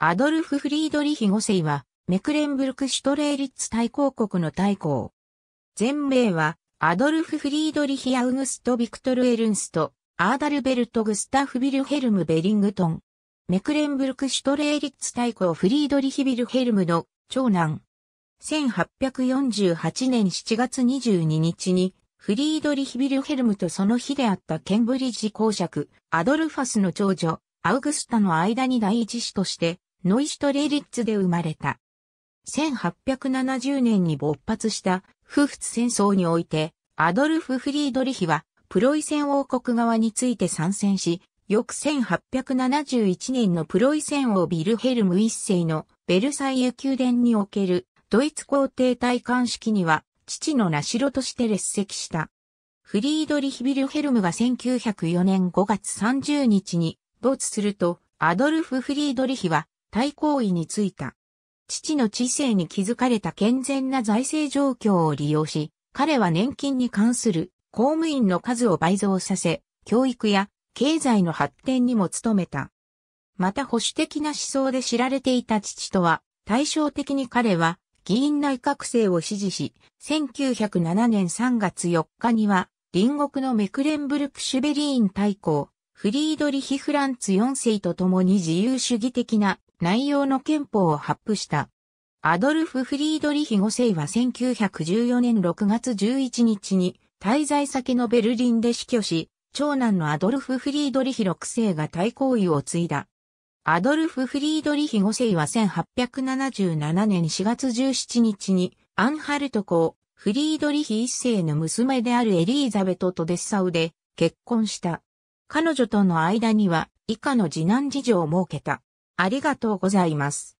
アドルフ・フリードリヒ5世は、メクレンブルク・シュトレーリッツ大公国の大公。全名は、アドルフ・フリードリヒ・アウグスト・ビクトル・エルンスト、アーダルベルト・グスタフ・ビルヘルム・ベリングトン。メクレンブルク・シュトレーリッツ大公フリードリヒ・ビルヘルムの長男。1848年7月22日に、フリードリヒ・ビルヘルムとその日であったケンブリッジ公爵、アドルファスの長女、アウグスタの間に第一子として、ノイストレリッツで生まれた。1870年に勃発した夫婦戦争において、アドルフ・フリードリヒは、プロイセン王国側について参戦し、翌1871年のプロイセン王ビルヘルム一世のベルサイユ宮殿におけるドイツ皇帝戴冠式には、父の名城として列席した。フリードリヒ・ビルヘルムが1904年5月30日に没すると、アドルフ・フリードリヒは、対抗位についた。父の知性に気づかれた健全な財政状況を利用し、彼は年金に関する公務員の数を倍増させ、教育や経済の発展にも努めた。また保守的な思想で知られていた父とは、対照的に彼は議員内閣制を支持し、1907年3月4日には、隣国のメクレンブルクシュベリーン大公、フリードリヒ・フランツ4世と共に自由主義的な内容の憲法を発布した。アドルフ・フリードリヒ5世は1914年6月11日に滞在先のベルリンで死去し、長男のアドルフ・フリードリヒ6世が対抗位を継いだ。アドルフ・フリードリヒ5世は1877年4月17日にアンハルト公、フリードリヒ1世の娘であるエリーザベトとデッサウで結婚した。彼女との間には以下の次男事情を設けた。ありがとうございます。